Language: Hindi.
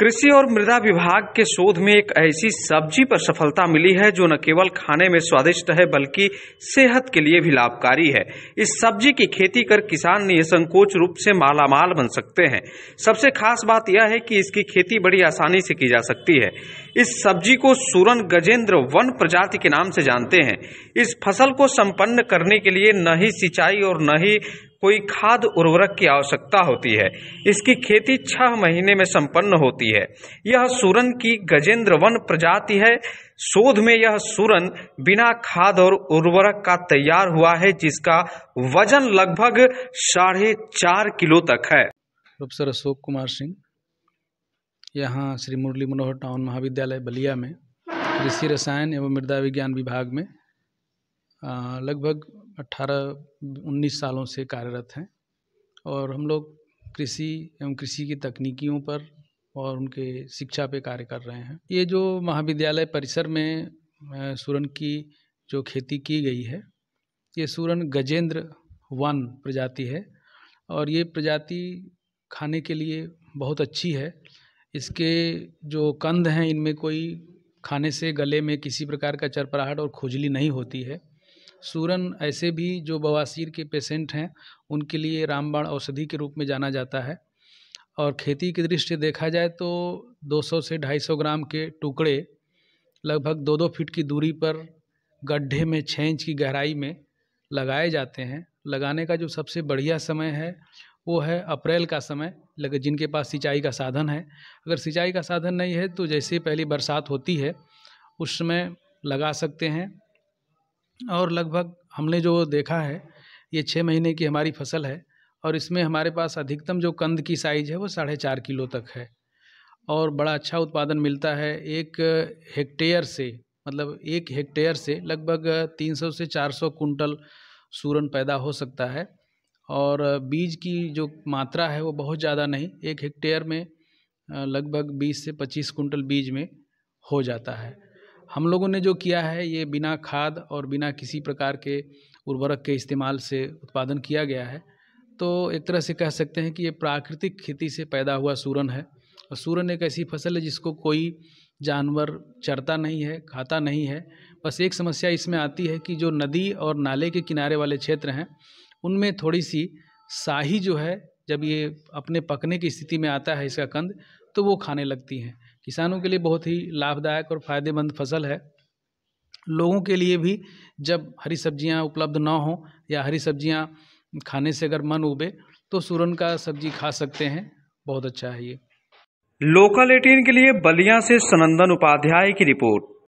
कृषि और मृदा विभाग के शोध में एक ऐसी सब्जी पर सफलता मिली है जो न केवल खाने में स्वादिष्ट है बल्कि सेहत के लिए भी लाभकारी है इस सब्जी की खेती कर किसान निसंकोच रूप से मालामाल बन सकते हैं सबसे खास बात यह है कि इसकी खेती बड़ी आसानी से की जा सकती है इस सब्जी को सूरन गजेंद्र वन प्रजाति के नाम से जानते हैं इस फसल को संपन्न करने के लिए न ही सिंचाई और न ही कोई खाद उर्वरक की आवश्यकता होती है इसकी खेती छह महीने में संपन्न होती है यह सूरन की गजेंद्र वन प्रजाति है शोध में यह सुरन बिना खाद और उर्वरक का तैयार हुआ है जिसका वजन लगभग साढ़े चार किलो तक है प्रोफेसर अशोक कुमार सिंह यहाँ श्री मुरली मनोहर टाउन महाविद्यालय बलिया में कृषि रसायन एवं मृदा विज्ञान विभाग में लगभग अट्ठारह उन्नीस सालों से कार्यरत हैं और हम लोग कृषि एवं कृषि की तकनीकियों पर और उनके शिक्षा पे कार्य कर रहे हैं ये जो महाविद्यालय परिसर में सूरन की जो खेती की गई है ये सूरन गजेंद्र वन प्रजाति है और ये प्रजाति खाने के लिए बहुत अच्छी है इसके जो कंद हैं इनमें कोई खाने से गले में किसी प्रकार का चरपराहट और खुजली नहीं होती है सूरन ऐसे भी जो बवासीर के पेशेंट हैं उनके लिए रामबाण औषधि के रूप में जाना जाता है और खेती की दृष्टि देखा जाए तो 200 से 250 ग्राम के टुकड़े लगभग दो दो फीट की दूरी पर गड्ढे में छः इंच की गहराई में लगाए जाते हैं लगाने का जो सबसे बढ़िया समय है वो है अप्रैल का समय लगे जिनके पास सिंचाई का साधन है अगर सिंचाई का साधन नहीं है तो जैसे पहली बरसात होती है उस समय लगा सकते हैं और लगभग हमने जो देखा है ये छः महीने की हमारी फसल है और इसमें हमारे पास अधिकतम जो कंद की साइज है वो साढ़े चार किलो तक है और बड़ा अच्छा उत्पादन मिलता है एक हेक्टेयर से मतलब एक हेक्टेयर से लगभग तीन सौ से चार सौ कुंटल सूरन पैदा हो सकता है और बीज की जो मात्रा है वो बहुत ज़्यादा नहीं एक हेक्टेयर में लगभग बीस से पच्चीस कुंटल बीज में हो जाता है हम लोगों ने जो किया है ये बिना खाद और बिना किसी प्रकार के उर्वरक के इस्तेमाल से उत्पादन किया गया है तो एक तरह से कह सकते हैं कि ये प्राकृतिक खेती से पैदा हुआ सूरन है और सूरन एक ऐसी फसल है जिसको कोई जानवर चरता नहीं है खाता नहीं है बस एक समस्या इसमें आती है कि जो नदी और नाले के किनारे वाले क्षेत्र हैं उनमें थोड़ी सी शाही जो है जब ये अपने पकने की स्थिति में आता है इसका कंद तो वो खाने लगती हैं किसानों के लिए बहुत ही लाभदायक और फ़ायदेमंद फसल है लोगों के लिए भी जब हरी सब्जियां उपलब्ध ना हों या हरी सब्जियां खाने से अगर मन उबे तो सूरन का सब्जी खा सकते हैं बहुत अच्छा है ये लोकल एटीन के लिए बलिया से सनंदन उपाध्याय की रिपोर्ट